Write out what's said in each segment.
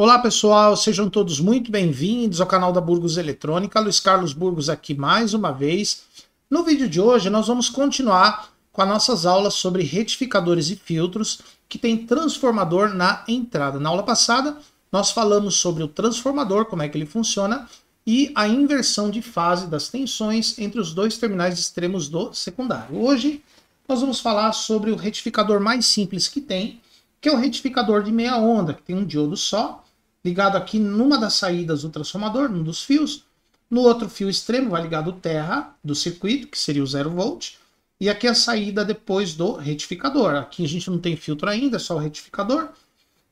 Olá pessoal, sejam todos muito bem-vindos ao canal da Burgos Eletrônica. Luiz Carlos Burgos aqui mais uma vez. No vídeo de hoje nós vamos continuar com as nossas aulas sobre retificadores e filtros que tem transformador na entrada. Na aula passada nós falamos sobre o transformador, como é que ele funciona e a inversão de fase das tensões entre os dois terminais extremos do secundário. Hoje nós vamos falar sobre o retificador mais simples que tem, que é o retificador de meia onda, que tem um diodo só ligado aqui numa das saídas do transformador, num dos fios. No outro fio extremo vai ligado terra do circuito, que seria o zero volt. E aqui a saída depois do retificador. Aqui a gente não tem filtro ainda, é só o retificador.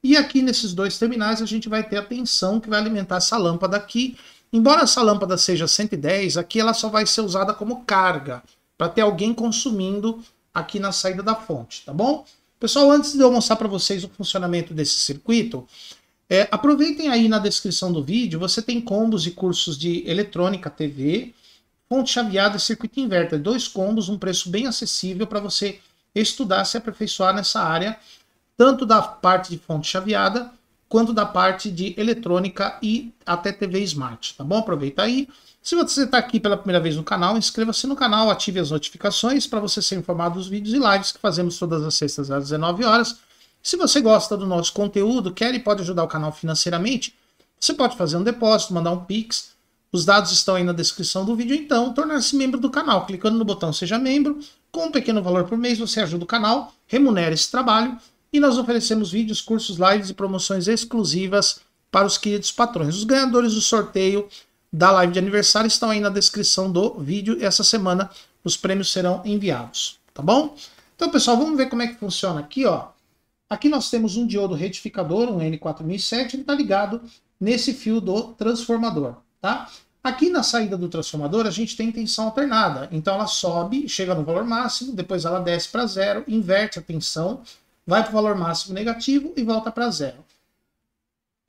E aqui nesses dois terminais a gente vai ter a tensão que vai alimentar essa lâmpada aqui. Embora essa lâmpada seja 110, aqui ela só vai ser usada como carga, para ter alguém consumindo aqui na saída da fonte, tá bom? Pessoal, antes de eu mostrar para vocês o funcionamento desse circuito, é, aproveitem aí na descrição do vídeo, você tem combos e cursos de eletrônica, TV, ponte chaveada e circuito inverter. Dois combos, um preço bem acessível para você estudar, se aperfeiçoar nessa área, tanto da parte de fonte chaveada, quanto da parte de eletrônica e até TV Smart, tá bom? Aproveita aí. Se você está aqui pela primeira vez no canal, inscreva-se no canal, ative as notificações para você ser informado dos vídeos e lives que fazemos todas as sextas às 19 horas se você gosta do nosso conteúdo, quer e pode ajudar o canal financeiramente, você pode fazer um depósito, mandar um Pix. Os dados estão aí na descrição do vídeo, então tornar-se membro do canal, clicando no botão Seja Membro, com um pequeno valor por mês você ajuda o canal, remunera esse trabalho e nós oferecemos vídeos, cursos, lives e promoções exclusivas para os queridos patrões. Os ganhadores do sorteio da live de aniversário estão aí na descrição do vídeo. e Essa semana os prêmios serão enviados, tá bom? Então, pessoal, vamos ver como é que funciona aqui, ó. Aqui nós temos um diodo retificador, um N4007, que está ligado nesse fio do transformador. Tá? Aqui na saída do transformador, a gente tem tensão alternada. Então ela sobe, chega no valor máximo, depois ela desce para zero, inverte a tensão, vai para o valor máximo negativo e volta para zero.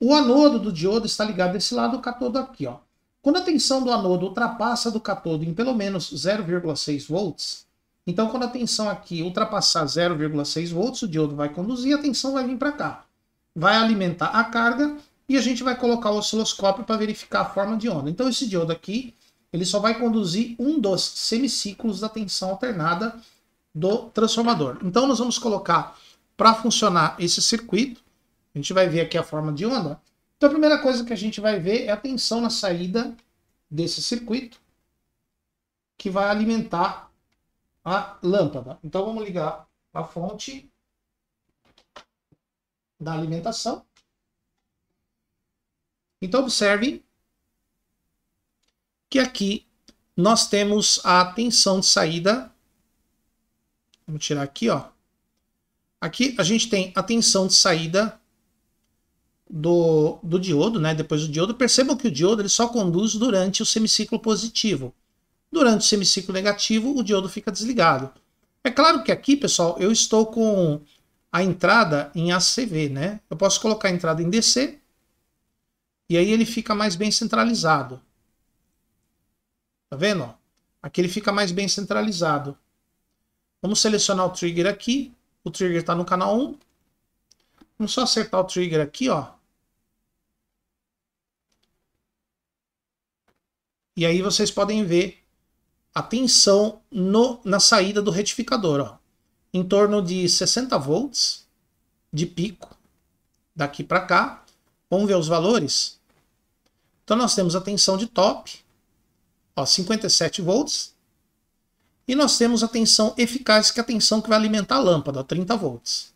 O anodo do diodo está ligado desse lado, o catodo aqui. Ó. Quando a tensão do anodo ultrapassa do catodo em pelo menos 0,6 volts, então, quando a tensão aqui ultrapassar 0,6 volts, o diodo vai conduzir, a tensão vai vir para cá. Vai alimentar a carga e a gente vai colocar o osciloscópio para verificar a forma de onda. Então, esse diodo aqui, ele só vai conduzir um dos semiciclos da tensão alternada do transformador. Então, nós vamos colocar para funcionar esse circuito. A gente vai ver aqui a forma de onda. Então, a primeira coisa que a gente vai ver é a tensão na saída desse circuito, que vai alimentar a lâmpada. Então vamos ligar a fonte da alimentação. Então observe que aqui nós temos a tensão de saída. Vamos tirar aqui, ó. Aqui a gente tem a tensão de saída do, do diodo, né? Depois do diodo. Percebam que o diodo ele só conduz durante o semiciclo positivo. Durante o semiciclo negativo, o diodo fica desligado. É claro que aqui, pessoal, eu estou com a entrada em ACV, né? Eu posso colocar a entrada em DC e aí ele fica mais bem centralizado. Tá vendo? Aqui ele fica mais bem centralizado. Vamos selecionar o trigger aqui. O trigger está no canal 1. Vamos só acertar o trigger aqui, ó. E aí vocês podem ver a tensão no, na saída do retificador, ó, em torno de 60 volts de pico daqui para cá. Vamos ver os valores? Então nós temos a tensão de top, ó, 57 volts, e nós temos a tensão eficaz, que é a tensão que vai alimentar a lâmpada, ó, 30 volts.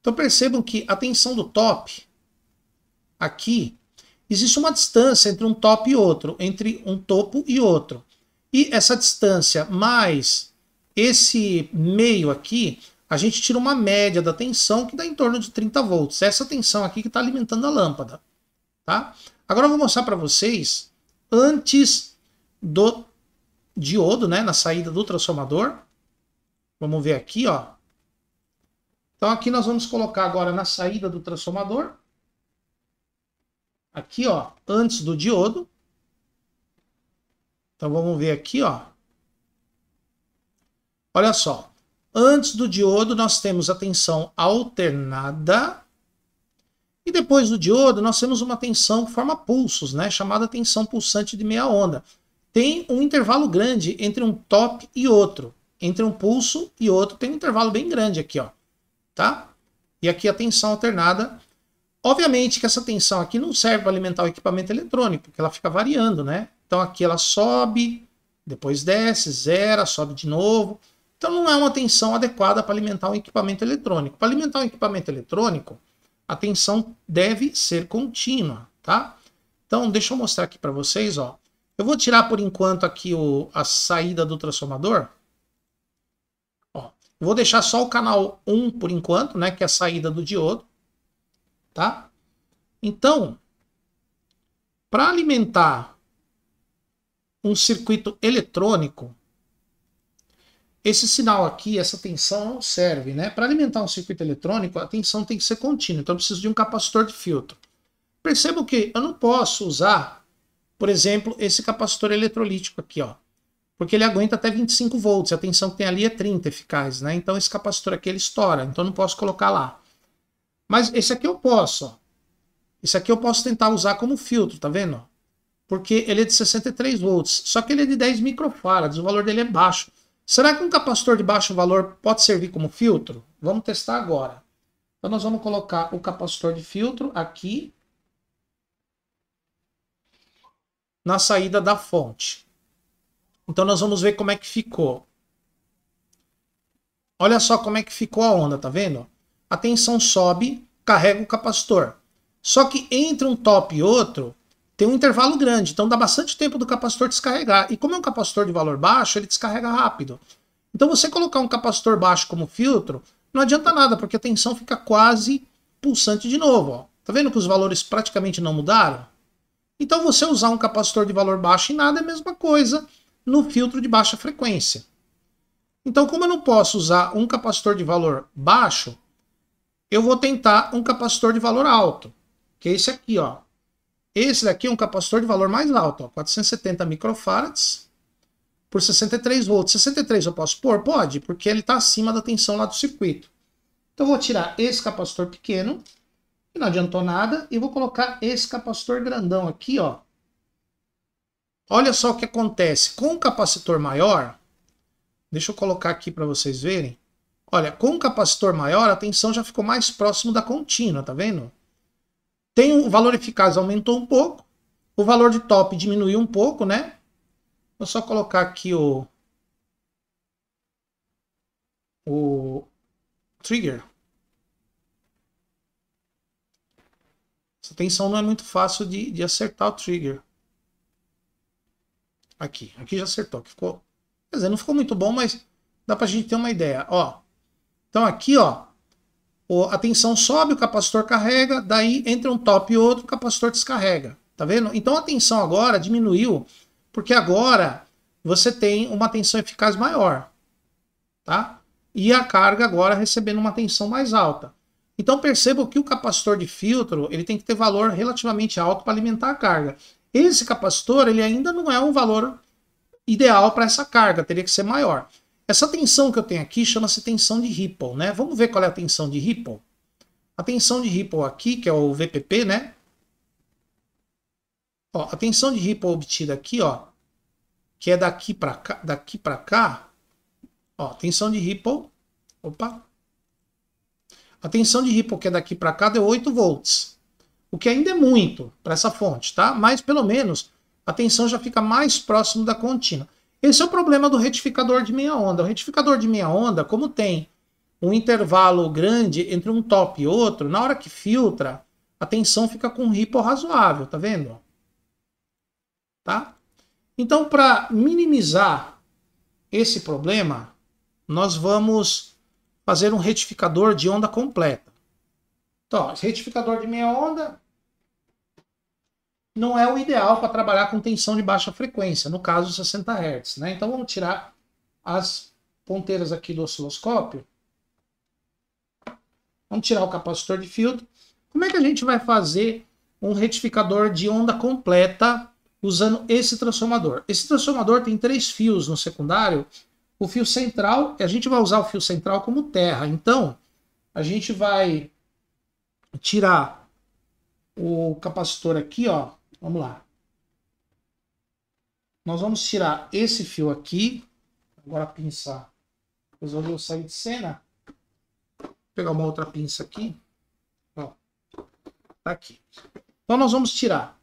Então percebam que a tensão do top, aqui, existe uma distância entre um top e outro, entre um topo e outro. E essa distância mais esse meio aqui, a gente tira uma média da tensão que dá em torno de 30 volts. Essa tensão aqui que está alimentando a lâmpada. Tá? Agora eu vou mostrar para vocês, antes do diodo, né, na saída do transformador. Vamos ver aqui, ó. Então aqui nós vamos colocar agora na saída do transformador. Aqui, ó, antes do diodo. Então vamos ver aqui, ó. Olha só. Antes do diodo, nós temos a tensão alternada. E depois do diodo, nós temos uma tensão que forma pulsos, né? Chamada tensão pulsante de meia onda. Tem um intervalo grande entre um top e outro. Entre um pulso e outro, tem um intervalo bem grande aqui, ó. Tá? E aqui a tensão alternada. Obviamente que essa tensão aqui não serve para alimentar o equipamento eletrônico, porque ela fica variando, né? Então aqui ela sobe, depois desce, zera, sobe de novo. Então não é uma tensão adequada para alimentar um equipamento eletrônico. Para alimentar um equipamento eletrônico, a tensão deve ser contínua, tá? Então deixa eu mostrar aqui para vocês, ó. Eu vou tirar por enquanto aqui o, a saída do transformador. Ó, vou deixar só o canal 1 por enquanto, né, que é a saída do diodo, tá? Então, para alimentar um circuito eletrônico, esse sinal aqui, essa tensão, serve, né? Para alimentar um circuito eletrônico, a tensão tem que ser contínua. Então, eu preciso de um capacitor de filtro. Percebo que eu não posso usar, por exemplo, esse capacitor eletrolítico aqui, ó. Porque ele aguenta até 25 volts. A tensão que tem ali é 30 eficaz, né? Então, esse capacitor aqui, ele estoura. Então, eu não posso colocar lá. Mas esse aqui eu posso, ó. Esse aqui eu posso tentar usar como filtro, tá vendo? porque ele é de 63 volts, só que ele é de 10 microfarads, o valor dele é baixo. Será que um capacitor de baixo valor pode servir como filtro? Vamos testar agora. Então nós vamos colocar o capacitor de filtro aqui na saída da fonte. Então nós vamos ver como é que ficou. Olha só como é que ficou a onda, tá vendo? A tensão sobe, carrega o capacitor. Só que entre um top e outro, tem um intervalo grande, então dá bastante tempo do capacitor descarregar. E como é um capacitor de valor baixo, ele descarrega rápido. Então você colocar um capacitor baixo como filtro, não adianta nada, porque a tensão fica quase pulsante de novo. Ó. Tá vendo que os valores praticamente não mudaram? Então você usar um capacitor de valor baixo em nada é a mesma coisa no filtro de baixa frequência. Então como eu não posso usar um capacitor de valor baixo, eu vou tentar um capacitor de valor alto, que é esse aqui, ó, esse daqui é um capacitor de valor mais alto, ó, 470 microfarads por 63 volts. 63 eu posso pôr? Pode, porque ele está acima da tensão lá do circuito. Então eu vou tirar esse capacitor pequeno, que não adiantou nada, e vou colocar esse capacitor grandão aqui, ó. Olha só o que acontece. Com o um capacitor maior, deixa eu colocar aqui para vocês verem. Olha, com o um capacitor maior, a tensão já ficou mais próximo da contínua, tá vendo? Tem o valor eficaz aumentou um pouco, o valor de top diminuiu um pouco, né? Vou só colocar aqui o o trigger. Essa tensão não é muito fácil de, de acertar o trigger. Aqui, aqui já acertou, que ficou, quer dizer, não ficou muito bom, mas dá pra gente ter uma ideia, ó. Então aqui, ó, a tensão sobe, o capacitor carrega, daí entra um top e outro, o capacitor descarrega. Tá vendo? Então a tensão agora diminuiu, porque agora você tem uma tensão eficaz maior. Tá? E a carga agora recebendo uma tensão mais alta. Então perceba que o capacitor de filtro ele tem que ter valor relativamente alto para alimentar a carga. Esse capacitor ele ainda não é um valor ideal para essa carga, teria que ser maior. Essa tensão que eu tenho aqui chama-se tensão de Ripple, né? Vamos ver qual é a tensão de Ripple? A tensão de Ripple aqui, que é o VPP, né? Ó, a tensão de Ripple obtida aqui, ó, que é daqui para cá, daqui para cá, ó, tensão de Ripple, opa. A tensão de Ripple que é daqui para cá deu 8 volts, o que ainda é muito para essa fonte, tá? Mas pelo menos a tensão já fica mais próximo da contínua. Esse é o problema do retificador de meia onda. O retificador de meia onda, como tem um intervalo grande entre um top e outro, na hora que filtra, a tensão fica com um ripple razoável, tá vendo? Tá? Então, para minimizar esse problema, nós vamos fazer um retificador de onda completa. Então, ó, retificador de meia onda, não é o ideal para trabalhar com tensão de baixa frequência, no caso 60 Hz. Né? Então vamos tirar as ponteiras aqui do osciloscópio. Vamos tirar o capacitor de filtro. Como é que a gente vai fazer um retificador de onda completa usando esse transformador? Esse transformador tem três fios no secundário. O fio central, a gente vai usar o fio central como terra. Então, a gente vai tirar o capacitor aqui, ó, Vamos lá. Nós vamos tirar esse fio aqui. Agora a pinça resolveu sair de cena. Vou pegar uma outra pinça aqui. Ó, tá aqui. Então nós vamos tirar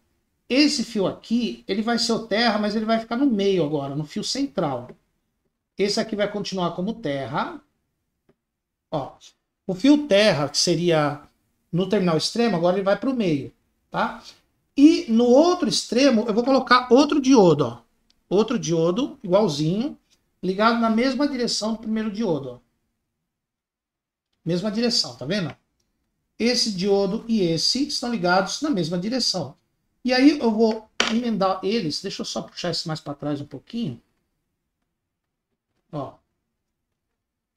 esse fio aqui, ele vai ser o terra, mas ele vai ficar no meio agora, no fio central. Esse aqui vai continuar como terra. Ó, o fio terra, que seria no terminal extremo, agora ele vai para o meio, tá? E no outro extremo, eu vou colocar outro diodo, ó. Outro diodo, igualzinho, ligado na mesma direção do primeiro diodo, ó. Mesma direção, tá vendo? Esse diodo e esse estão ligados na mesma direção. E aí eu vou emendar eles, deixa eu só puxar esse mais para trás um pouquinho. Ó.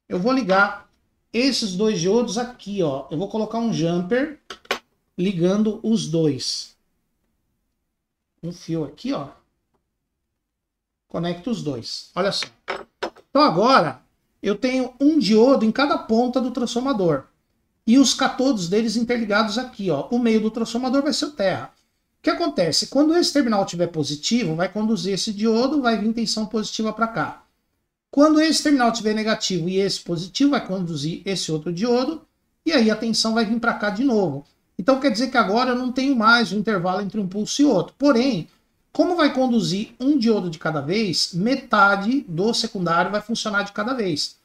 Eu vou ligar esses dois diodos aqui, ó. Eu vou colocar um jumper ligando os dois um fio aqui, ó. Conecto os dois. Olha só. Então agora eu tenho um diodo em cada ponta do transformador. E os catodos deles interligados aqui, ó. O meio do transformador vai ser o terra. O que acontece? Quando esse terminal estiver positivo, vai conduzir esse diodo, vai vir tensão positiva para cá. Quando esse terminal estiver negativo e esse positivo, vai conduzir esse outro diodo, e aí a tensão vai vir para cá de novo. Então quer dizer que agora eu não tenho mais o intervalo entre um pulso e outro. Porém, como vai conduzir um diodo de cada vez, metade do secundário vai funcionar de cada vez.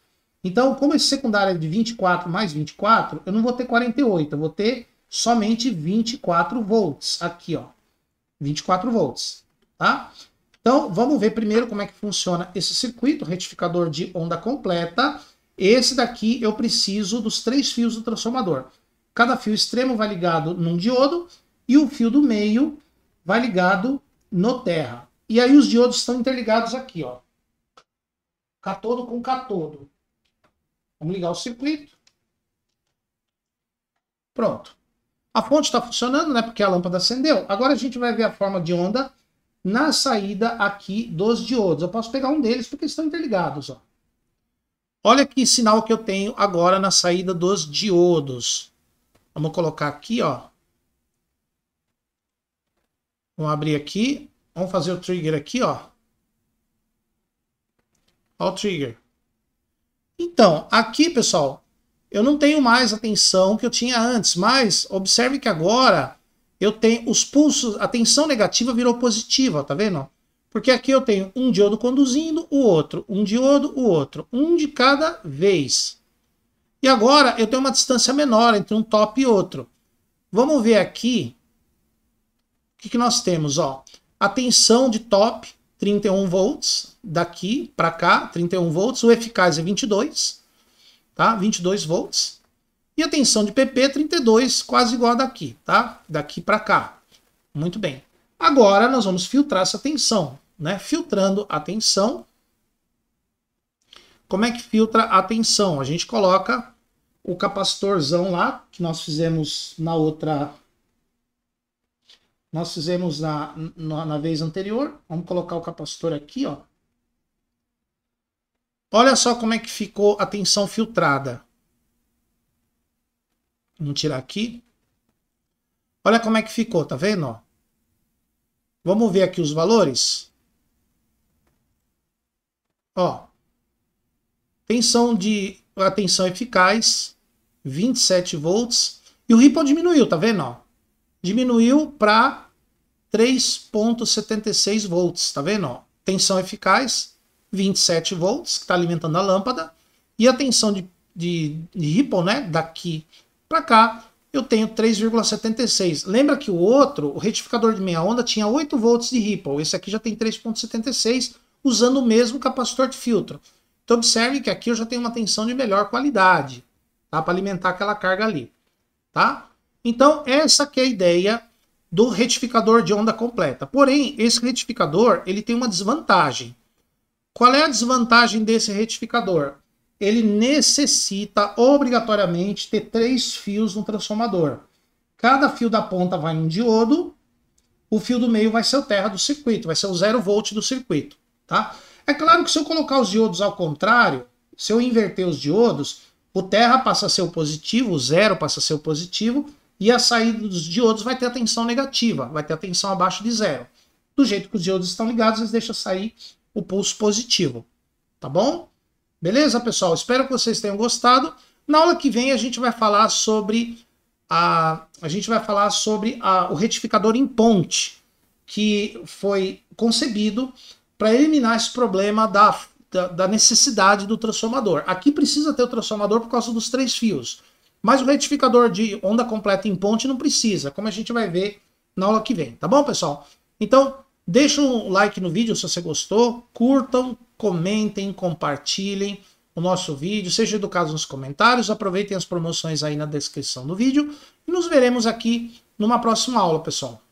Então, como esse secundário é de 24 mais 24, eu não vou ter 48, eu vou ter somente 24 volts aqui, ó. 24 volts, tá? Então, vamos ver primeiro como é que funciona esse circuito, retificador de onda completa. Esse daqui eu preciso dos três fios do transformador. Cada fio extremo vai ligado num diodo e o fio do meio vai ligado no terra. E aí os diodos estão interligados aqui, ó. Catodo com catodo. Vamos ligar o circuito. Pronto. A fonte está funcionando, né? Porque a lâmpada acendeu. Agora a gente vai ver a forma de onda na saída aqui dos diodos. Eu posso pegar um deles porque estão interligados, ó. Olha que sinal que eu tenho agora na saída dos diodos. Vamos colocar aqui, ó. Vamos abrir aqui. Vamos fazer o trigger aqui, ó. Ó o trigger. Então, aqui, pessoal, eu não tenho mais a tensão que eu tinha antes, mas observe que agora eu tenho os pulsos, a tensão negativa virou positiva, tá vendo? Porque aqui eu tenho um diodo conduzindo, o outro, um diodo, o outro, um de cada vez. E agora eu tenho uma distância menor entre um top e outro. Vamos ver aqui o que, que nós temos. Ó. A tensão de top, 31 volts, daqui para cá, 31 volts. O eficaz é 22, tá? 22 volts. E a tensão de PP, 32, quase igual a daqui, tá? Daqui para cá. Muito bem. Agora nós vamos filtrar essa tensão, né? Filtrando a tensão, como é que filtra a tensão? A gente coloca o capacitorzão lá, que nós fizemos na outra... Nós fizemos na, na, na vez anterior. Vamos colocar o capacitor aqui, ó. Olha só como é que ficou a tensão filtrada. Vamos tirar aqui. Olha como é que ficou, tá vendo? Ó? Vamos ver aqui os valores. Ó, Tensão de a tensão eficaz 27 volts e o Ripple diminuiu, tá vendo, ó? Diminuiu para 3.76 volts, tá vendo, ó? Tensão eficaz 27 volts que está alimentando a lâmpada e a tensão de, de, de Ripple, né, daqui para cá eu tenho 3,76. Lembra que o outro, o retificador de meia onda, tinha 8 volts de Ripple. Esse aqui já tem 3,76, usando o mesmo capacitor de filtro. Então observe que aqui eu já tenho uma tensão de melhor qualidade, tá? Para alimentar aquela carga ali, tá? Então essa que é a ideia do retificador de onda completa. Porém, esse retificador, ele tem uma desvantagem. Qual é a desvantagem desse retificador? Ele necessita obrigatoriamente ter três fios no transformador. Cada fio da ponta vai num diodo, o fio do meio vai ser o terra do circuito, vai ser o zero volt do circuito, tá? É claro que se eu colocar os diodos ao contrário, se eu inverter os diodos, o terra passa a ser o positivo, o zero passa a ser o positivo, e a saída dos diodos vai ter a tensão negativa, vai ter a tensão abaixo de zero. Do jeito que os diodos estão ligados, eles deixam sair o pulso positivo. Tá bom? Beleza, pessoal? Espero que vocês tenham gostado. Na aula que vem a gente vai falar sobre a, a gente vai falar sobre a, o retificador em ponte, que foi concebido para eliminar esse problema da, da, da, necessidade do transformador. Aqui precisa ter o transformador por causa dos três fios, mas o retificador de onda completa em ponte não precisa, como a gente vai ver na aula que vem, tá bom, pessoal? Então, deixa um like no vídeo se você gostou, curtam, comentem, compartilhem o nosso vídeo, sejam educados nos comentários, aproveitem as promoções aí na descrição do vídeo e nos veremos aqui numa próxima aula, pessoal.